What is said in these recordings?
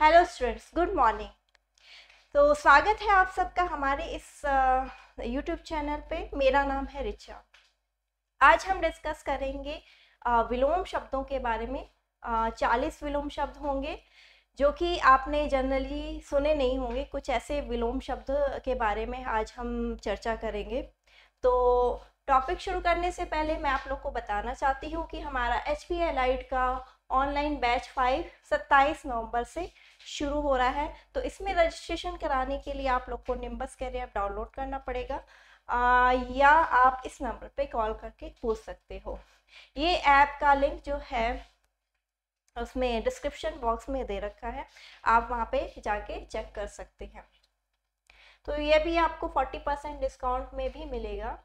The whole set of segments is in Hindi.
हेलो स्टूडेंट्स गुड मॉर्निंग तो स्वागत है आप सबका हमारे इस यूट्यूब चैनल पे मेरा नाम है रिचा आज हम डिस्कस करेंगे विलोम शब्दों के बारे में चालीस विलोम शब्द होंगे जो कि आपने जनरली सुने नहीं होंगे कुछ ऐसे विलोम शब्द के बारे में आज हम चर्चा करेंगे तो टॉपिक शुरू करने से पहले मैं आप लोग को बताना चाहती हूँ कि हमारा एच पी का ऑनलाइन बैच फाइव सत्ताईस नवंबर से शुरू हो रहा है तो इसमें रजिस्ट्रेशन कराने के लिए आप लोग को निम्बस कैरियर ऐप डाउनलोड करना पड़ेगा आ, या आप इस नंबर पे कॉल करके पूछ सकते हो ये ऐप का लिंक जो है उसमें डिस्क्रिप्शन बॉक्स में दे रखा है आप वहाँ पे जाके चेक कर सकते हैं तो ये भी आपको 40 परसेंट डिस्काउंट में भी मिलेगा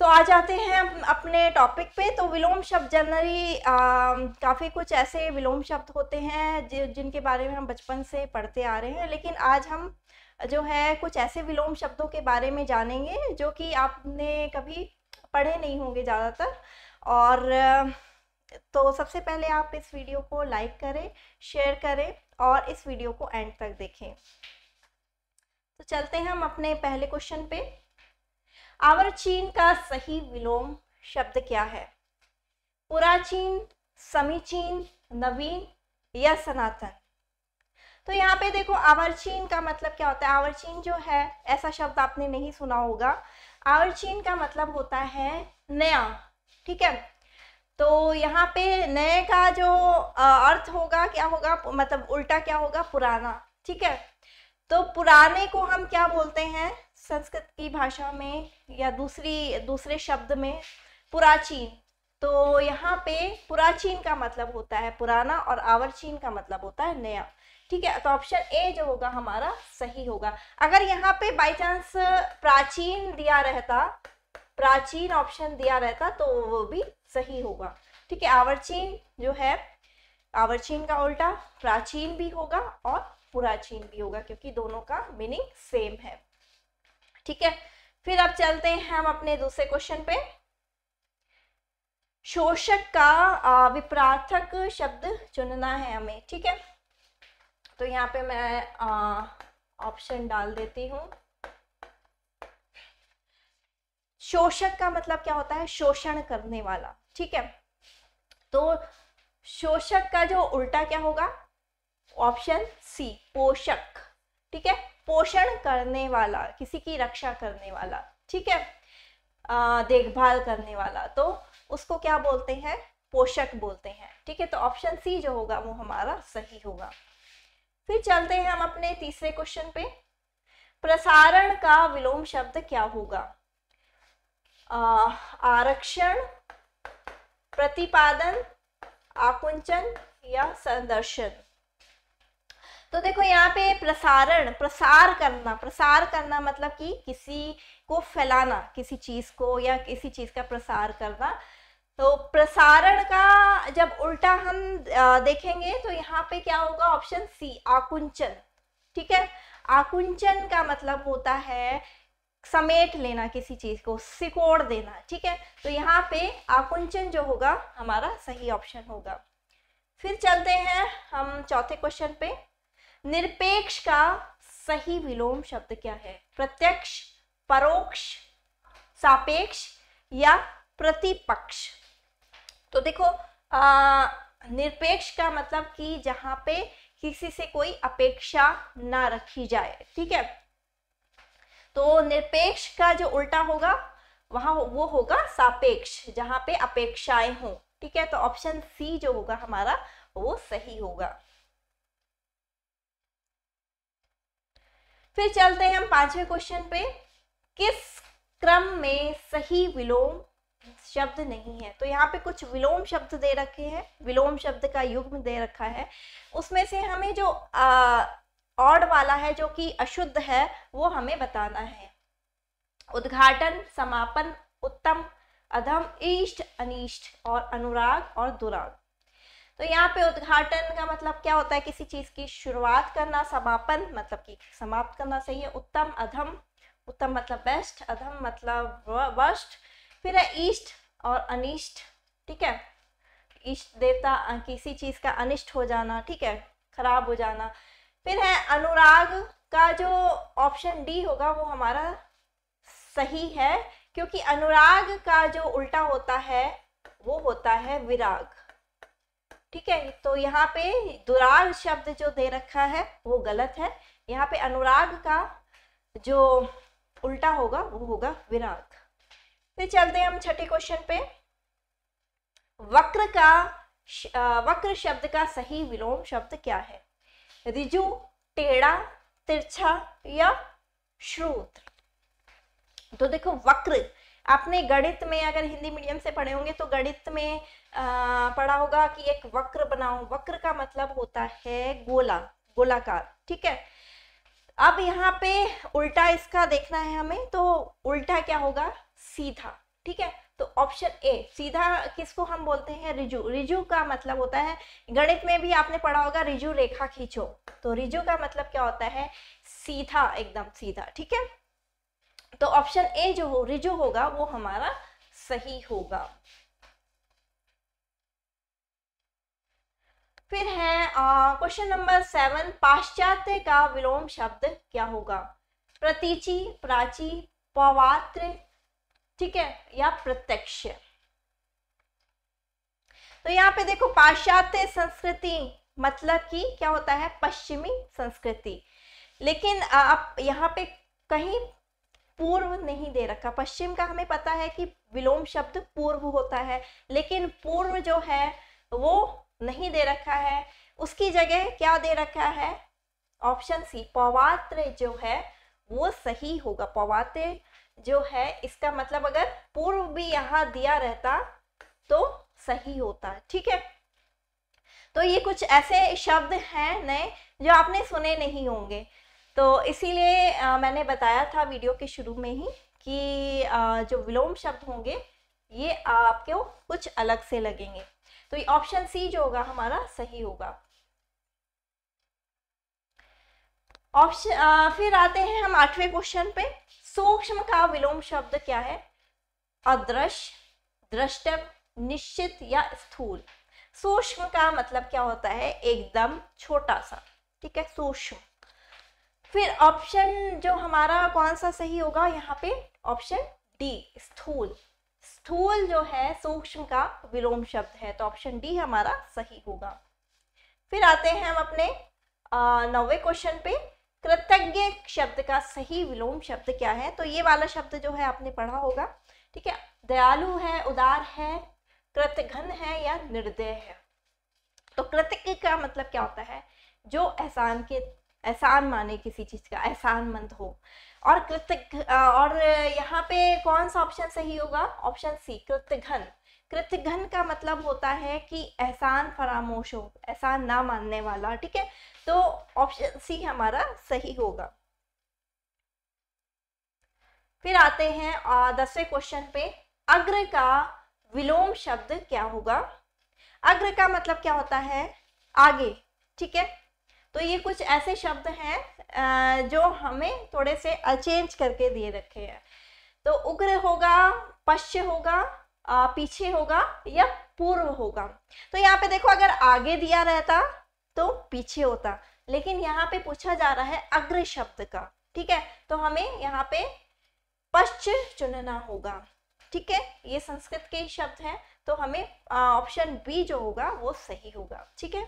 तो आ जाते हैं अपने टॉपिक पे तो विलोम शब्द जनरली काफ़ी कुछ ऐसे विलोम शब्द होते हैं जि, जिनके बारे में हम बचपन से पढ़ते आ रहे हैं लेकिन आज हम जो है कुछ ऐसे विलोम शब्दों के बारे में जानेंगे जो कि आपने कभी पढ़े नहीं होंगे ज़्यादातर और तो सबसे पहले आप इस वीडियो को लाइक करें शेयर करें और इस वीडियो को एंड तक देखें तो चलते हैं हम अपने पहले क्वेश्चन पे आवरचीन का सही विलोम शब्द क्या है पुराचीन समीचीन नवीन या सनातन तो यहाँ पे देखो आवरचीन का मतलब क्या होता है आवरचीन जो है ऐसा शब्द आपने नहीं सुना होगा आवरचीन का मतलब होता है नया ठीक है तो यहाँ पे नए का जो अर्थ होगा क्या होगा मतलब उल्टा क्या होगा पुराना ठीक है तो पुराने को हम क्या बोलते हैं संस्कृत की भाषा में या दूसरी दूसरे शब्द में पुराचीन तो यहाँ पे पुराचीन का मतलब होता है पुराना और आवरचीन का मतलब होता है नया ठीक है तो ऑप्शन ए जो होगा हमारा सही होगा अगर यहाँ पे बाय चांस प्राचीन दिया रहता प्राचीन ऑप्शन दिया रहता तो वो भी सही होगा ठीक है आवरचीन जो है आवरचीन का उल्टा प्राचीन भी होगा और पुराचीन भी होगा क्योंकि दोनों का मीनिंग सेम है ठीक है फिर अब चलते हैं हम अपने दूसरे क्वेश्चन पे शोषक का विप्रार्थक शब्द चुनना है हमें ठीक है तो यहाँ पे मैं ऑप्शन डाल देती हूँ शोषक का मतलब क्या होता है शोषण करने वाला ठीक है तो शोषक का जो उल्टा क्या होगा ऑप्शन सी पोषक ठीक है पोषण करने वाला किसी की रक्षा करने वाला ठीक है देखभाल करने वाला तो उसको क्या बोलते हैं पोषक बोलते हैं ठीक है तो ऑप्शन सी जो होगा वो हमारा सही होगा फिर चलते हैं हम अपने तीसरे क्वेश्चन पे प्रसारण का विलोम शब्द क्या होगा आरक्षण प्रतिपादन आकुंचन या संदर्शन तो देखो यहाँ पे प्रसारण प्रसार करना प्रसार करना मतलब कि किसी को फैलाना किसी चीज को या किसी चीज का प्रसार करना तो प्रसारण का जब उल्टा हम देखेंगे तो यहाँ पे क्या होगा ऑप्शन सी आकुंचन ठीक है आकुंचन का मतलब होता है समेट लेना किसी चीज को सिकोड़ देना ठीक है तो यहाँ पे आकुंचन जो होगा हमारा सही ऑप्शन होगा फिर चलते हैं हम चौथे क्वेश्चन पे निरपेक्ष का सही विलोम शब्द क्या है प्रत्यक्ष परोक्ष सापेक्ष या प्रतिपक्ष तो देखो आ, निरपेक्ष का मतलब कि जहां पे किसी से कोई अपेक्षा ना रखी जाए ठीक है तो निरपेक्ष का जो उल्टा होगा वहां वो होगा सापेक्ष जहां पे अपेक्षाएं हों ठीक है तो ऑप्शन सी जो होगा हमारा वो सही होगा फिर चलते हैं हम पांचवे क्वेश्चन पे किस क्रम में सही विलोम शब्द नहीं है तो यहाँ पे कुछ विलोम शब्द दे रखे हैं विलोम शब्द का युग्म दे रखा है उसमें से हमें जो ऑड वाला है जो कि अशुद्ध है वो हमें बताना है उद्घाटन समापन उत्तम अधम इष्ट अनिष्ट और अनुराग और दुराग तो यहाँ पे उद्घाटन का मतलब क्या होता है किसी चीज की शुरुआत करना समापन मतलब कि समाप्त करना सही है उत्तम अधम उत्तम मतलब बेस्ट अधम मतलब वर्स्ट फिर है ईष्ट और अनिष्ट ठीक है इष्ट देवता किसी चीज का अनिष्ट हो जाना ठीक है खराब हो जाना फिर है अनुराग का जो ऑप्शन डी होगा वो हमारा सही है क्योंकि अनुराग का जो उल्टा होता है वो होता है विराग ठीक है तो यहाँ पे दुराग शब्द जो दे रखा है वो गलत है यहाँ पे अनुराग का जो उल्टा होगा वो होगा विराग फिर चलते हैं हम छठे क्वेश्चन पे वक्र का वक्र शब्द का सही विलोम शब्द क्या है रिजु टेढ़ा तिरछा या श्रोत तो देखो वक्र आपने गणित में अगर हिंदी मीडियम से पढ़े होंगे तो गणित में पढ़ा होगा कि एक वक्र बनाओ वक्र का मतलब होता है गोला गोलाकार ठीक है अब यहाँ पे उल्टा इसका देखना है हमें तो उल्टा क्या होगा सीधा ठीक है तो ऑप्शन ए सीधा किसको हम बोलते हैं रिजु रिजु का मतलब होता है गणित में भी आपने पढ़ा होगा रिजु रेखा खींचो तो रिजु का मतलब क्या होता है सीधा एकदम सीधा ठीक है तो ऑप्शन ए जो हो रिजो होगा वो हमारा सही होगा फिर है क्वेश्चन नंबर सेवन पाश्चात्य का विलोम शब्द क्या होगा प्रतीचि प्राची पवात्र ठीक है या प्रत्यक्ष तो यहाँ पे देखो पाश्चात्य संस्कृति मतलब कि क्या होता है पश्चिमी संस्कृति लेकिन आप यहाँ पे कहीं पूर्व नहीं दे रखा पश्चिम का हमें पता है कि विलोम शब्द पूर्व होता है लेकिन पूर्व जो है वो नहीं दे रखा है उसकी जगह क्या दे रखा है ऑप्शन सी पवात्र जो है वो सही होगा पवात्र जो है इसका मतलब अगर पूर्व भी यहाँ दिया रहता तो सही होता ठीक है तो ये कुछ ऐसे शब्द हैं नए जो आपने सुने नहीं होंगे तो इसीलिए मैंने बताया था वीडियो के शुरू में ही कि आ, जो विलोम शब्द होंगे ये आपको कुछ अलग से लगेंगे तो ये ऑप्शन सी जो होगा हमारा सही होगा ऑप्शन फिर आते हैं हम आठवें क्वेश्चन पे सूक्ष्म का विलोम शब्द क्या है अदृश्य दृष्टव निश्चित या स्थूल सूक्ष्म का मतलब क्या होता है एकदम छोटा सा ठीक है सूक्ष्म फिर ऑप्शन जो हमारा कौन सा सही होगा यहाँ पे ऑप्शन डी स्थूल स्थूल जो है सूक्ष्म का विलोम शब्द है तो ऑप्शन डी हमारा सही होगा फिर आते हैं हम अपने नौवे क्वेश्चन पे कृतज्ञ शब्द का सही विलोम शब्द क्या है तो ये वाला शब्द जो है आपने पढ़ा होगा ठीक है दयालु है उदार है कृतघन है या निर्दय है तो कृतज्ञ का मतलब क्या होता है जो एहसान के एहसान माने किसी चीज़ का एहसानमंद हो और कृत और यहाँ पे कौन सा ऑप्शन सही होगा ऑप्शन सी कृतघन कृतघन का मतलब होता है कि एहसान फरामोश हो एहसान ना मानने वाला ठीक है तो ऑप्शन सी हमारा सही होगा फिर आते हैं दसवें क्वेश्चन पे अग्र का विलोम शब्द क्या होगा अग्र का मतलब क्या होता है आगे ठीक है तो ये कुछ ऐसे शब्द हैं जो हमें थोड़े से अचेंज करके दिए रखे हैं तो उग्र होगा पश्च्य होगा पीछे होगा या पूर्व होगा तो यहाँ पे देखो अगर आगे दिया रहता तो पीछे होता लेकिन यहाँ पे पूछा जा रहा है अग्र शब्द का ठीक है तो हमें यहाँ पे पश्च चुनना होगा ठीक है ये संस्कृत के ही शब्द है तो हमें ऑप्शन बी जो होगा वो सही होगा ठीक है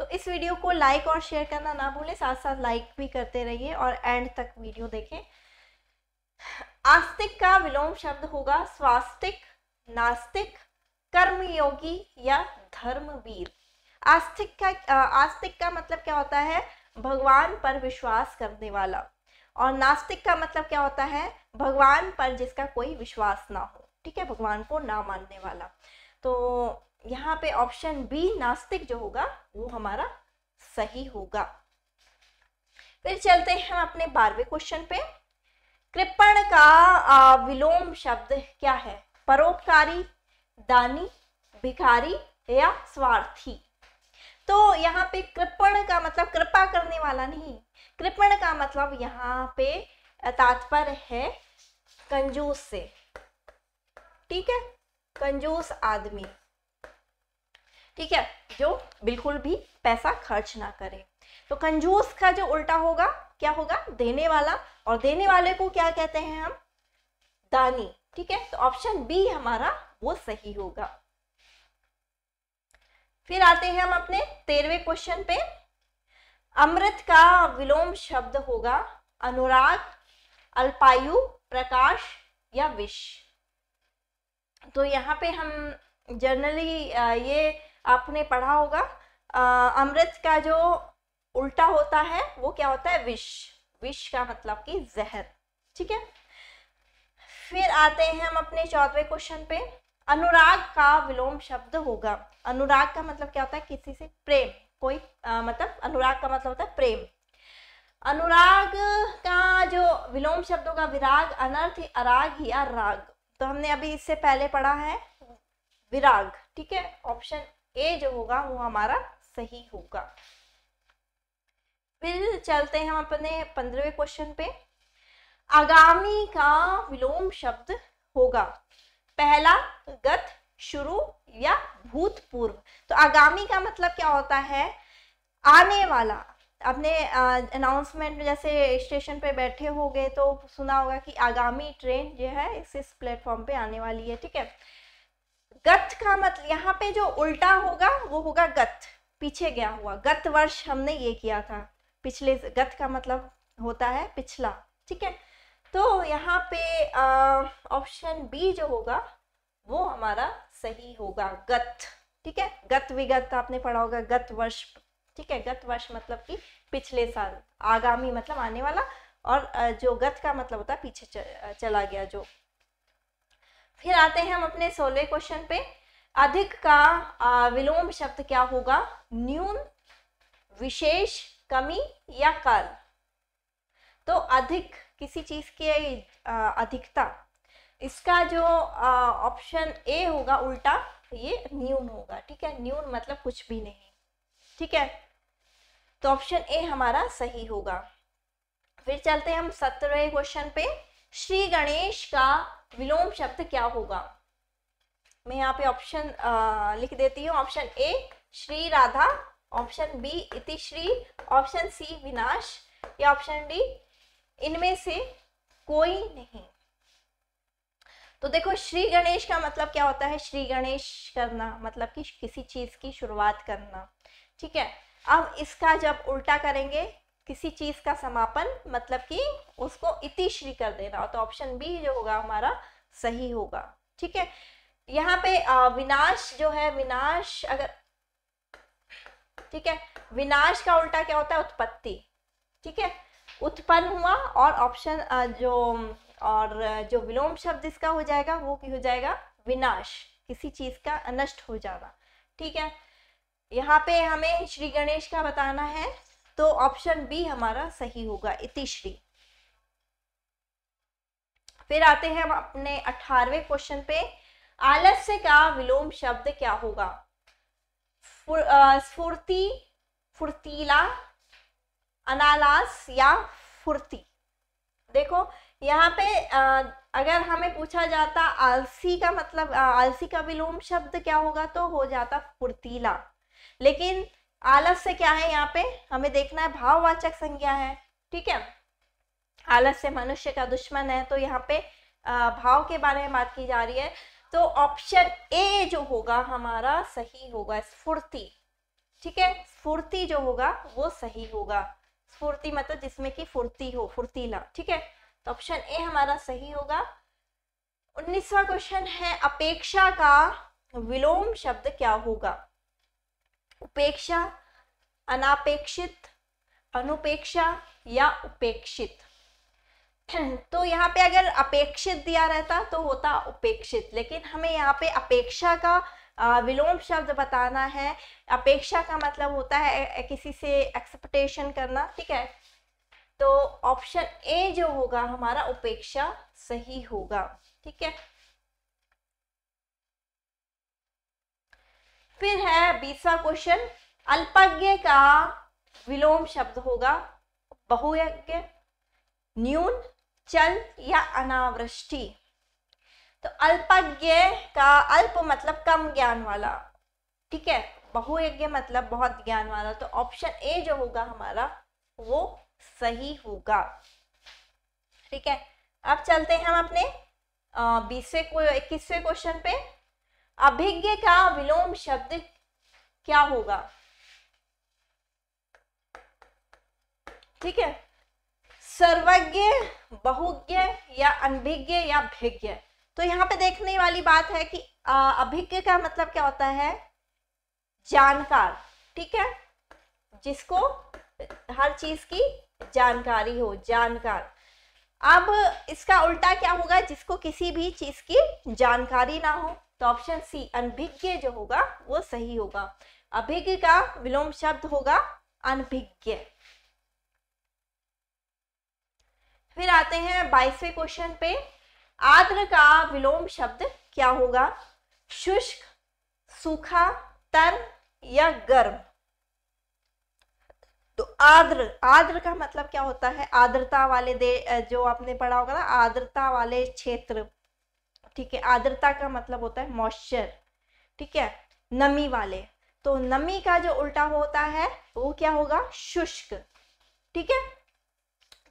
तो इस वीडियो को लाइक और शेयर करना ना भूलें साथ साथ लाइक भी करते रहिए और एंड तक वीडियो देखें आस्तिक का विलोम शब्द होगा स्वास्तिक नास्तिक कर्मयोगी या धर्मवीर आस्तिक का आस्तिक का मतलब क्या होता है भगवान पर विश्वास करने वाला और नास्तिक का मतलब क्या होता है भगवान पर जिसका कोई विश्वास ना हो ठीक है भगवान को ना मानने वाला तो यहाँ पे ऑप्शन बी नास्तिक जो होगा वो हमारा सही होगा फिर चलते हैं हम अपने बारहवें क्वेश्चन पे कृपण का विलोम शब्द क्या है परोपकारी दानी भिखारी या स्वार्थी तो यहाँ पे कृपण का मतलब कृपा करने वाला नहीं कृपण का मतलब यहाँ पे तात्पर्य है कंजूस से ठीक है कंजूस आदमी ठीक है जो बिल्कुल भी पैसा खर्च ना करे तो कंजूस का जो उल्टा होगा क्या होगा देने वाला और देने वाले को क्या कहते हैं हम दानी ठीक है तो ऑप्शन बी हमारा वो सही होगा फिर आते हैं हम अपने तेरहवे क्वेश्चन पे अमृत का विलोम शब्द होगा अनुराग अल्पायु प्रकाश या विश तो यहाँ पे हम जनरली ये आपने पढ़ा होगा अमृत का जो उल्टा होता है वो क्या होता है विष विष का मतलब कि जहर ठीक है फिर आते हैं हम अपने चौथे क्वेश्चन पे अनुराग का विलोम शब्द होगा अनुराग का मतलब क्या होता है किसी से प्रेम कोई आ, मतलब अनुराग का मतलब होता है प्रेम अनुराग का जो विलोम शब्द होगा विराग अनर्थ अराग या राग तो हमने अभी इससे पहले पढ़ा है विराग ठीक है ऑप्शन ए जो होगा वो हमारा सही होगा फिर चलते हैं हम अपने पंद्रहवें क्वेश्चन पे आगामी का विलोम शब्द होगा पहला गत शुरू या भूतपूर्व तो आगामी का मतलब क्या होता है आने वाला अपने अनाउंसमेंट में जैसे स्टेशन पे बैठे गए तो सुना होगा कि आगामी ट्रेन जो है इस प्लेटफॉर्म पे आने वाली है ठीक है गत का मतलब यहाँ पे जो उल्टा होगा वो होगा गत पीछे गया हुआ गत वर्ष हमने ये किया था पिछले गत का मतलब होता है पिछला ठीक है तो यहाँ पे ऑप्शन बी जो होगा वो हमारा सही होगा गत ठीक है गत विगत आपने पढ़ा होगा गत वर्ष ठीक है गत वर्ष मतलब कि पिछले साल आगामी मतलब आने वाला और जो गत का मतलब होता है पीछे चला गया जो फिर आते हैं हम अपने सोलह क्वेश्चन पे अधिक का विलोम शब्द क्या होगा न्यून विशेष कमी या काल तो अधिक किसी चीज की अधिकता इसका जो ऑप्शन ए होगा उल्टा ये न्यून होगा ठीक है न्यून मतलब कुछ भी नहीं ठीक है तो ऑप्शन ए हमारा सही होगा फिर चलते हैं हम सत्रहवें क्वेश्चन पे श्री गणेश का विलोम शब्द क्या होगा मैं यहाँ पे ऑप्शन लिख देती हूँ option A Shri Radha option B इति श्री ऑप्शन सी विनाश या ऑप्शन डी इनमें से कोई नहीं तो देखो श्री गणेश का मतलब क्या होता है श्री गणेश करना मतलब कि किसी चीज की शुरुआत करना ठीक है अब इसका जब उल्टा करेंगे किसी चीज का समापन मतलब कि उसको इतिश्री कर देना तो ऑप्शन बी जो होगा हमारा सही होगा ठीक है यहाँ पे विनाश जो है विनाश अगर ठीक है विनाश का उल्टा क्या होता है उत्पत्ति ठीक है उत्पन्न हुआ और ऑप्शन जो और जो विलोम शब्द इसका हो जाएगा वो हो जाएगा विनाश किसी चीज का नष्ट हो जाना ठीक है यहाँ पे हमें श्री गणेश का बताना है तो ऑप्शन बी हमारा सही होगा इतिश्री फिर आते हैं हम अपने अठारवे क्वेश्चन पे आलस्य का विलोम शब्द क्या होगा स्फूर्ति फुर्तीला अनालास या फुर्ती देखो यहाँ पे अगर हमें पूछा जाता आलसी का मतलब आलसी का विलोम शब्द क्या होगा तो हो जाता फुर्तीला लेकिन आलस से क्या है यहाँ पे हमें देखना है भाववाचक संज्ञा है ठीक है आलस से मनुष्य का दुश्मन है तो यहाँ पे भाव के बारे में बात की जा रही है तो ऑप्शन ए जो होगा हमारा सही होगा स्फूर्ति ठीक है स्फूर्ति जो होगा वो सही होगा स्फूर्ति मतलब जिसमें कि फुर्ती हो फुर्तीला ठीक है तो ऑप्शन ए हमारा सही होगा उन्नीसवा क्वेश्चन है अपेक्षा का विलोम शब्द क्या होगा उपेक्षा अनापेक्षित अनुपेक्षा या उपेक्षित तो यहाँ पे अगर अपेक्षित दिया रहता तो होता उपेक्षित लेकिन हमें यहाँ पे अपेक्षा का विलोम शब्द बताना है अपेक्षा का मतलब होता है किसी से एक्सपेक्टेशन करना ठीक है तो ऑप्शन ए जो होगा हमारा उपेक्षा सही होगा ठीक है फिर है बीसवा क्वेश्चन अल्पज्ञ का विलोम शब्द होगा बहुयज्ञ न्यून चल या अनावृष्टि तो अल्पज्ञ का अल्प मतलब कम ज्ञान वाला ठीक है बहुयज्ञ मतलब बहुत ज्ञान वाला तो ऑप्शन ए जो होगा हमारा वो सही होगा ठीक है अब चलते हैं हम अपने बीसवें इक्कीसवें क्वेश्चन पे अभिज्ञ का विलोम शब्द क्या होगा ठीक है सर्वज्ञ बहुज्ञ या अनभिज्ञ या भिज्ञ तो यहाँ पे देखने वाली बात है कि अभिज्ञ का मतलब क्या होता है जानकार ठीक है जिसको हर चीज की जानकारी हो जानकार अब इसका उल्टा क्या होगा जिसको किसी भी चीज की जानकारी ना हो तो ऑप्शन सी अनभिज्ञ जो होगा वो सही होगा अभिज्ञ का विलोम शब्द होगा अनभिज्ञ फिर आते हैं बाईसवें क्वेश्चन पे आद्र का विलोम शब्द क्या होगा शुष्क सूखा तर या गर्म तो आर्द्र आद्र का मतलब क्या होता है आर्द्रता वाले दे जो आपने पढ़ा होगा ना आद्रता वाले क्षेत्र ठीक है आर्द्रता का मतलब होता है मॉइस्चर ठीक है नमी वाले तो नमी का जो उल्टा होता है वो क्या होगा शुष्क ठीक है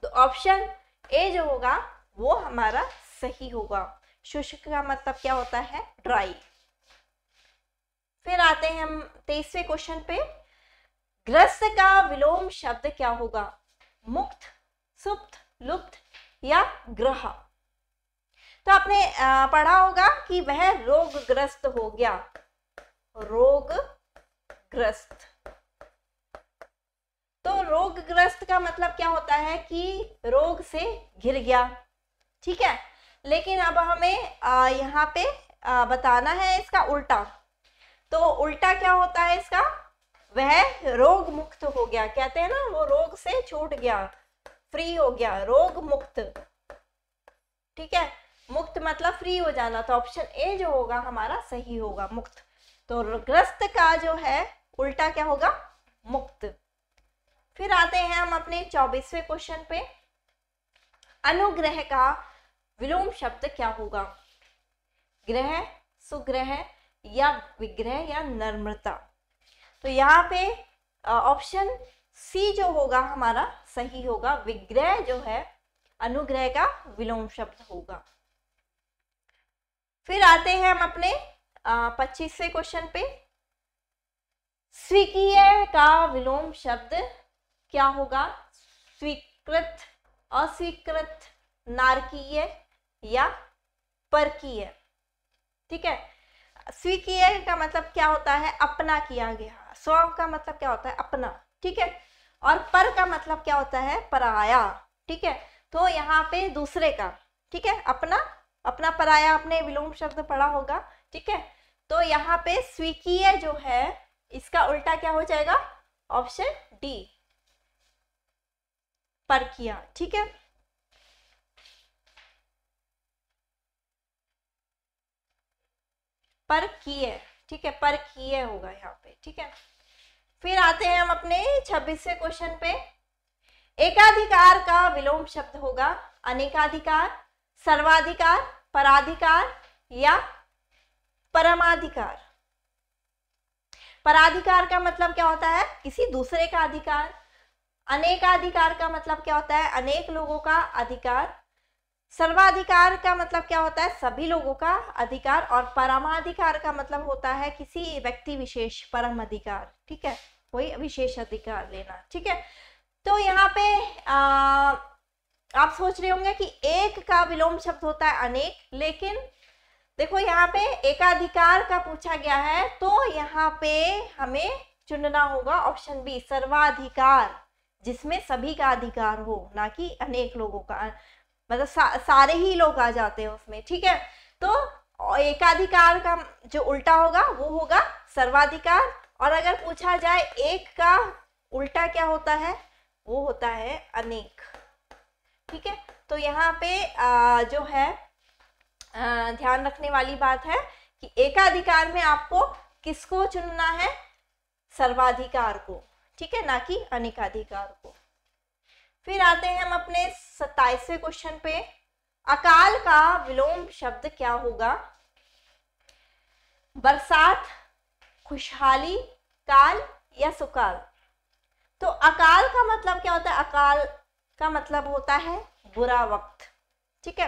तो ऑप्शन ए जो होगा वो हमारा सही होगा शुष्क का मतलब क्या होता है ड्राई फिर आते हैं हम तेईसवें क्वेश्चन पे ग्रस्त का विलोम शब्द क्या होगा मुक्त सुप्त लुप्त या ग्रह तो आपने पढ़ा होगा कि वह रोगग्रस्त हो गया रोगग्रस्त तो रोगग्रस्त का मतलब क्या होता है कि रोग से घिर गया ठीक है लेकिन अब हमें यहाँ पे बताना है इसका उल्टा तो उल्टा क्या होता है इसका वह रोग मुक्त हो गया कहते हैं ना वो रोग से छूट गया फ्री हो गया रोग मुक्त ठीक है मुक्त मतलब फ्री हो जाना तो ऑप्शन ए जो होगा हमारा सही होगा मुक्त तो ग्रस्त का जो है उल्टा क्या होगा मुक्त फिर आते हैं हम अपने चौबीसवें क्वेश्चन पे अनुग्रह का विलोम शब्द क्या होगा ग्रह सुग्रह या विग्रह या नर्मता तो यहाँ पे ऑप्शन सी जो होगा हमारा सही होगा विग्रह जो है अनुग्रह का विलोम शब्द होगा फिर आते हैं हम अपने पच्चीसवें क्वेश्चन पे स्वीकीय का विलोम शब्द क्या होगा स्वीकृत अस्वीकृत नारकीय या परकीय ठीक है स्वीकीय का मतलब क्या होता है अपना किया गया स्व का मतलब क्या होता है अपना ठीक है और पर का मतलब क्या होता है पराया ठीक है तो यहाँ पे दूसरे का ठीक है अपना अपना पराया आपने विलोम शब्द पढ़ा होगा ठीक है तो यहाँ पे स्वीकीय जो है इसका उल्टा क्या हो जाएगा ऑप्शन डी किया ठीक है पर किए ठीक है पर किए होगा यहाँ पे ठीक है फिर आते हैं हम अपने छब्बीसवें क्वेश्चन पे एकाधिकार का विलोम शब्द होगा अनेकाधिकार सर्वाधिकार पराधिकार या परमाधिकार पराधिकार का मतलब क्या होता है किसी दूसरे का अधिकार अनेकाधिकार का मतलब क्या होता है अनेक लोगों का अधिकार सर्वाधिकार का मतलब क्या होता है सभी लोगों का अधिकार और परमाधिकार का मतलब होता है किसी व्यक्ति विशेष परम अधिकार ठीक है कोई विशेष अधिकार लेना ठीक है तो यहाँ पे अः आप सोच रहे होंगे कि एक का विलोम शब्द होता है अनेक लेकिन देखो यहाँ पे एकाधिकार का पूछा गया है तो यहाँ पे हमें चुनना होगा ऑप्शन बी सर्वाधिकार जिसमें सभी का अधिकार हो ना कि अनेक लोगों का मतलब सा, सारे ही लोग आ जाते हैं उसमें ठीक है तो एकाधिकार का जो उल्टा होगा वो होगा सर्वाधिकार और अगर पूछा जाए एक का उल्टा क्या होता है वो होता है अनेक ठीक है तो यहाँ पे आ, जो है आ, ध्यान रखने वाली बात है कि एकाधिकार में आपको किसको चुनना है सर्वाधिकार को ठीक है ना कि अनेकाधिकार को फिर आते हैं हम अपने सताइसवें क्वेश्चन पे अकाल का विलोम शब्द क्या होगा बरसात खुशहाली काल या सुकाल तो अकाल का मतलब क्या होता है अकाल का मतलब होता है बुरा वक्त ठीक है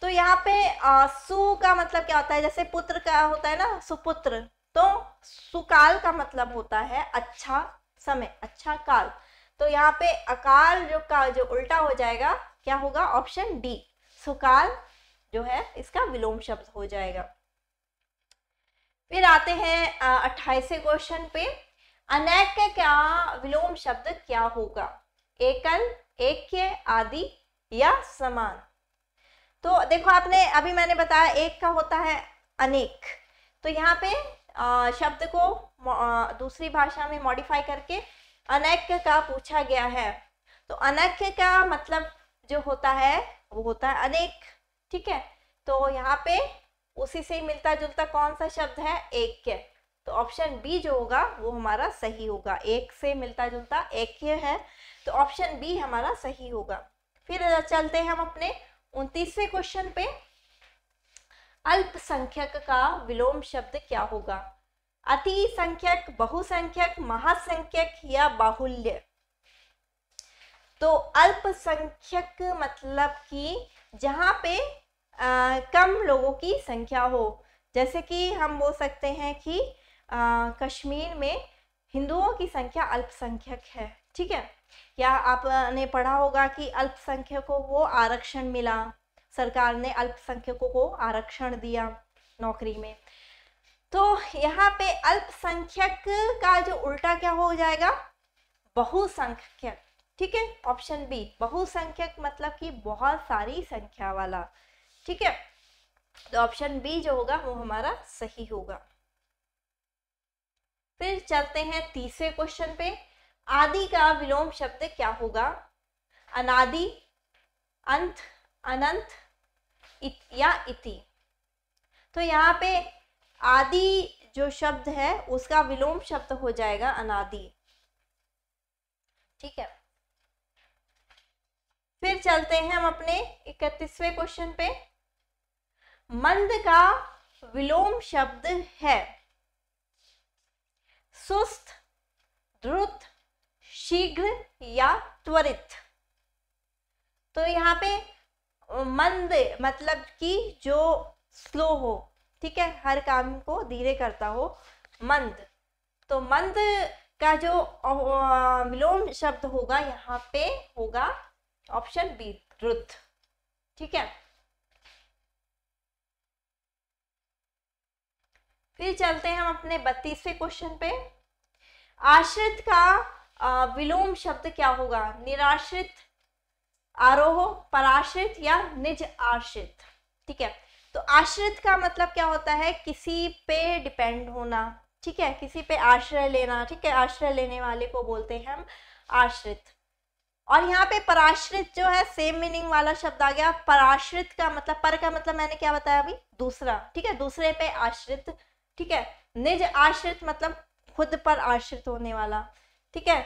तो यहाँ पे आ, सु का मतलब क्या होता है जैसे पुत्र का होता है ना सुपुत्र तो सुकाल का मतलब होता है अच्छा समय अच्छा काल तो यहाँ पे अकाल जो का जो उल्टा हो जाएगा क्या होगा ऑप्शन डी सुकाल जो है इसका विलोम शब्द हो जाएगा फिर आते हैं अट्ठाईसवें क्वेश्चन पे अनेक का विलोम शब्द क्या होगा एकल ऐक्य आदि या समान तो देखो आपने अभी मैंने बताया एक का होता है अनेक तो यहाँ पे आ, शब्द को आ, दूसरी भाषा में मॉडिफाई करके अनैक्य का पूछा गया है तो अनैक्य का मतलब जो होता है वो होता है अनेक ठीक है तो यहाँ पे उसी से ही मिलता जुलता कौन सा शब्द है के तो ऑप्शन बी जो होगा वो हमारा सही होगा एक से मिलता जुलता एक ही है तो ऑप्शन बी हमारा सही होगा फिर चलते हैं हम अपने उनतीसवें क्वेश्चन पे अल्पसंख्यक का विलोम शब्द क्या होगा अति संख्यक बहुसंख्यक महासंख्यक या बाहुल्य तो अल्पसंख्यक मतलब कि जहाँ पे आ, कम लोगों की संख्या हो जैसे कि हम बोल सकते हैं कि आ, कश्मीर में हिंदुओं की संख्या अल्पसंख्यक है ठीक है या आपने पढ़ा होगा कि अल्पसंख्यकों को आरक्षण मिला सरकार ने अल्पसंख्यकों को आरक्षण दिया नौकरी में तो यहाँ पे अल्पसंख्यक का जो उल्टा क्या हो जाएगा बहुसंख्यक ठीक है ऑप्शन बी बहुसंख्यक मतलब कि बहुत सारी संख्या वाला ठीक है तो ऑप्शन बी जो होगा वो हमारा सही होगा फिर चलते हैं तीसरे क्वेश्चन पे आदि का विलोम शब्द क्या होगा अनादि अंत अनंत इत, या इति तो यहाँ पे आदि जो शब्द है उसका विलोम शब्द हो जाएगा अनादि ठीक है फिर चलते हैं हम अपने इकतीसवें क्वेश्चन पे मंद का विलोम शब्द है सुस्त द्रुत शीघ्र या त्वरित तो यहाँ पे मंद मतलब कि जो स्लो हो ठीक है हर काम को धीरे करता हो मंद तो मंद का जो विलोम शब्द होगा यहाँ पे होगा ऑप्शन बी द्रुत ठीक है फिर चलते हैं हम अपने बत्तीसवें क्वेश्चन पे आश्रित का विलोम शब्द क्या होगा निराश्रित आरोह पराश्रित या निज आश्रित ठीक है तो आश्रित का मतलब क्या होता है किसी पे डिपेंड होना ठीक है किसी पे आश्रय लेना ठीक है आश्रय लेने वाले को बोलते हैं हम आश्रित और यहाँ पे पराश्रित जो है सेम मीनिंग वाला शब्द आ गया पराश्रित का मतलब पर का मतलब मैंने क्या बताया अभी दूसरा ठीक है दूसरे पे आश्रित ठीक है निज आश्रित मतलब खुद पर आश्रित होने वाला ठीक है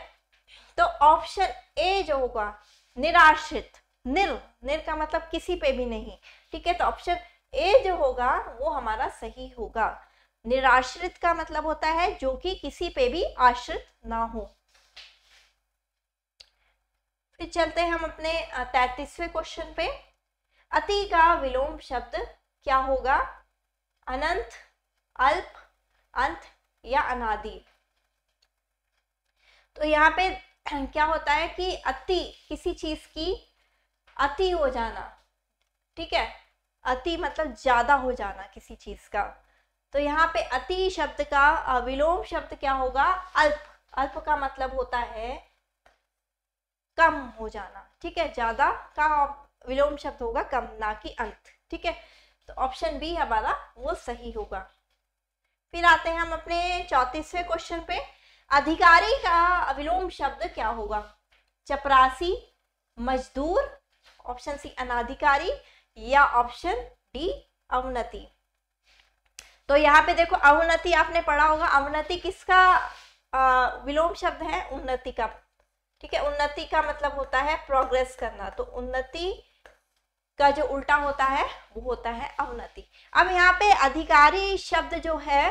तो ऑप्शन ए जो होगा निराश्रित निर निर का मतलब किसी पे भी नहीं ठीक है तो ऑप्शन ए जो होगा वो हमारा सही होगा निराश्रित का मतलब होता है जो कि किसी पे भी आश्रित ना हो फिर चलते हैं हम अपने तैतीसवें क्वेश्चन पे अति का विलोम शब्द क्या होगा अनंत अल्प अंत या अनादि तो यहाँ पे क्या होता है कि अति किसी चीज की अति हो जाना ठीक है अति मतलब ज्यादा हो जाना किसी चीज का तो यहाँ पे अति शब्द का विलोम शब्द क्या होगा अल्प अल्प का मतलब होता है कम हो जाना ठीक है ज्यादा का विलोम शब्द होगा कम ना कि अंत ठीक है तो ऑप्शन बी हमारा वो सही होगा फिर आते हैं हम अपने चौतीसवें क्वेश्चन पे अधिकारी का अविलोम शब्द क्या होगा चपरासी मजदूर ऑप्शन सी अनाधिकारी या ऑप्शन डी अवनति तो यहाँ पे देखो अवनति आपने पढ़ा होगा अवनति किसका विलोम शब्द है उन्नति का ठीक है उन्नति का मतलब होता है प्रोग्रेस करना तो उन्नति का जो उल्टा होता है वो होता है अवनति अब यहाँ पे अधिकारी शब्द जो है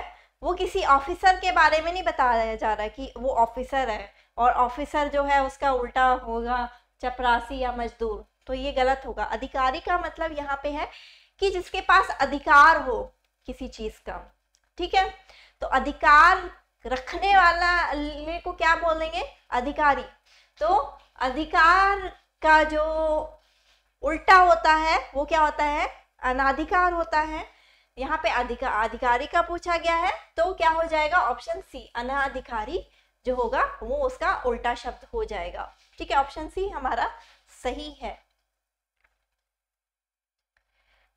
वो किसी ऑफिसर के बारे में नहीं बताया जा रहा कि वो ऑफिसर है और ऑफिसर जो है उसका उल्टा होगा चपरासी या मजदूर तो ये गलत होगा अधिकारी का मतलब यहाँ पे है कि जिसके पास अधिकार हो किसी चीज का ठीक है तो अधिकार रखने वाला को क्या बोलेंगे अधिकारी तो अधिकार का जो उल्टा होता है वो क्या होता है अनाधिकार होता है यहाँ पे अधिकार अधिकारी का पूछा गया है तो क्या हो जाएगा ऑप्शन सी अनाधिकारी जो होगा वो उसका उल्टा शब्द हो जाएगा ठीक है ऑप्शन सी हमारा सही है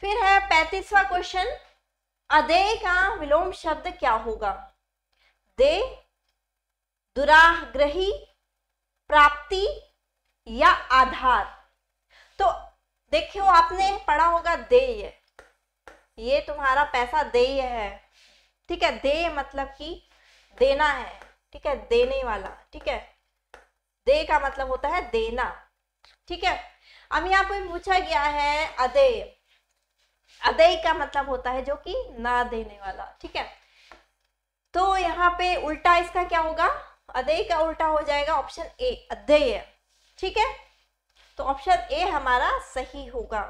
फिर है पैंतीसवा क्वेश्चन अदे का विलोम शब्द क्या होगा दे दुराग्रही प्राप्ति या आधार देखियो आपने पढ़ा होगा देय ये तुम्हारा पैसा देय है ठीक है देय मतलब कि देना है ठीक है देने वाला ठीक है दे का मतलब होता है देना ठीक है अब यहाँ पे पूछा गया है अदेय अदेय का मतलब होता है जो कि ना देने वाला ठीक है तो यहाँ पे उल्टा इसका क्या होगा अदेय का उल्टा हो जाएगा ऑप्शन ए अदेय ठीक है तो ऑप्शन ए हमारा सही होगा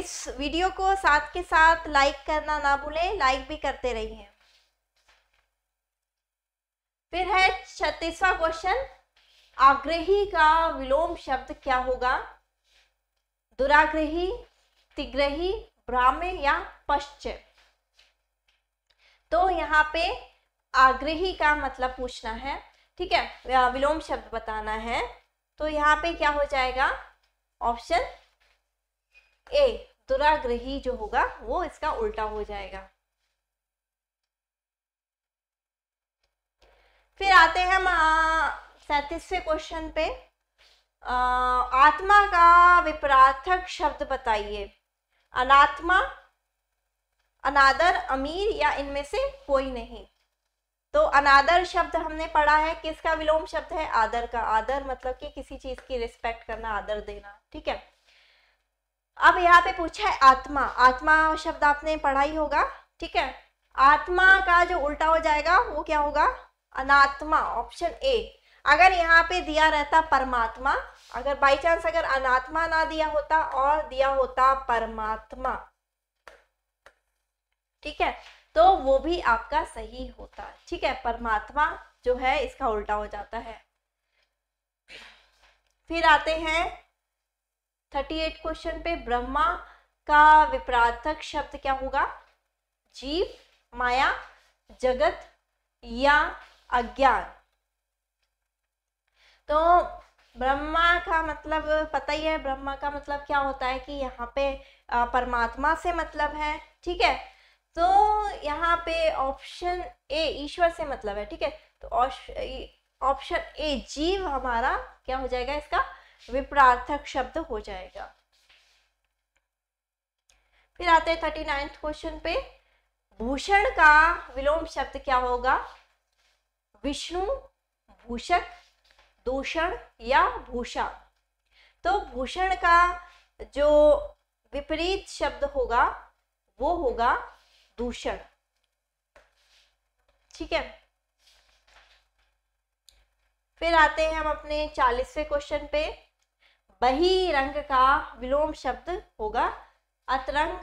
इस वीडियो को साथ के साथ लाइक करना ना भूलें लाइक भी करते रहिए फिर है छत्तीसवा क्वेश्चन आग्रही का विलोम शब्द क्या होगा दुराग्रही तिग्रही ब्राह्मे या पश्च तो यहाँ पे आग्रही का मतलब पूछना है ठीक है विलोम शब्द बताना है तो यहाँ पे क्या हो जाएगा ऑप्शन ए दुराग्रही जो होगा वो इसका उल्टा हो जाएगा फिर आते हैं हम सैतीसवें क्वेश्चन पे आ, आत्मा का विपरार्थक शब्द बताइए अनात्मा अनादर अमीर या इनमें से कोई नहीं तो अनादर शब्द हमने पढ़ा है किसका विलोम शब्द है आदर का आदर मतलब कि किसी चीज की रिस्पेक्ट करना आदर देना ठीक है अब यहाँ पे पूछा है आत्मा आत्मा शब्द आपने पढ़ा ही होगा ठीक है आत्मा का जो उल्टा हो जाएगा वो क्या होगा अनात्मा ऑप्शन ए अगर यहाँ पे दिया रहता परमात्मा अगर बाई चांस अगर अनात्मा ना दिया होता और दिया होता परमात्मा ठीक है तो वो भी आपका सही होता है ठीक है परमात्मा जो है इसका उल्टा हो जाता है फिर आते हैं थर्टी एट क्वेश्चन पे ब्रह्मा का विपराधक शब्द क्या होगा जीव माया जगत या अज्ञान तो ब्रह्मा का मतलब पता ही है ब्रह्मा का मतलब क्या होता है कि यहाँ पे परमात्मा से मतलब है ठीक है तो यहाँ पे ऑप्शन ए ईश्वर से मतलब है ठीक है तो ऑप्शन ए जीव हमारा क्या हो जाएगा इसका विप्रार्थक शब्द हो जाएगा फिर आते हैं थर्टी नाइन्थ क्वेश्चन पे भूषण का विलोम शब्द क्या होगा विष्णु भूषक दूषण या भूषा तो भूषण का जो विपरीत शब्द होगा वो होगा दूषण ठीक है फिर आते हैं हम अपने चालीसवें क्वेश्चन पे रंग का विलोम शब्द होगा अतरंग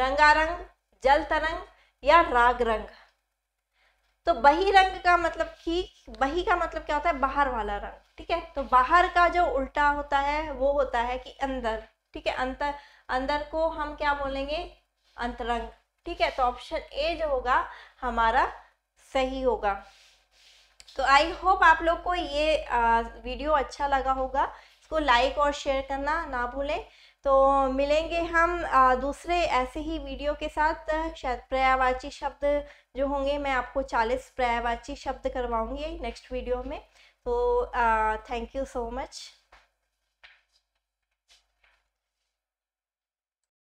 रंगारंग जल तरंग या राग रंग तो बही रंग का मतलब कि बही का मतलब क्या होता है बाहर वाला रंग ठीक है तो बाहर का जो उल्टा होता है वो होता है कि अंदर ठीक है अंतर अंदर को हम क्या बोलेंगे अंतरंग ठीक है तो ऑप्शन ए जो होगा हमारा सही होगा तो आई होप आप लोग को ये आ, वीडियो अच्छा लगा होगा इसको लाइक और शेयर करना ना भूलें तो मिलेंगे हम आ, दूसरे ऐसे ही वीडियो के साथ शायद पर्यावाची शब्द जो होंगे मैं आपको 40 पर्यावाची शब्द करवाऊंगी नेक्स्ट वीडियो में तो थैंक यू सो मच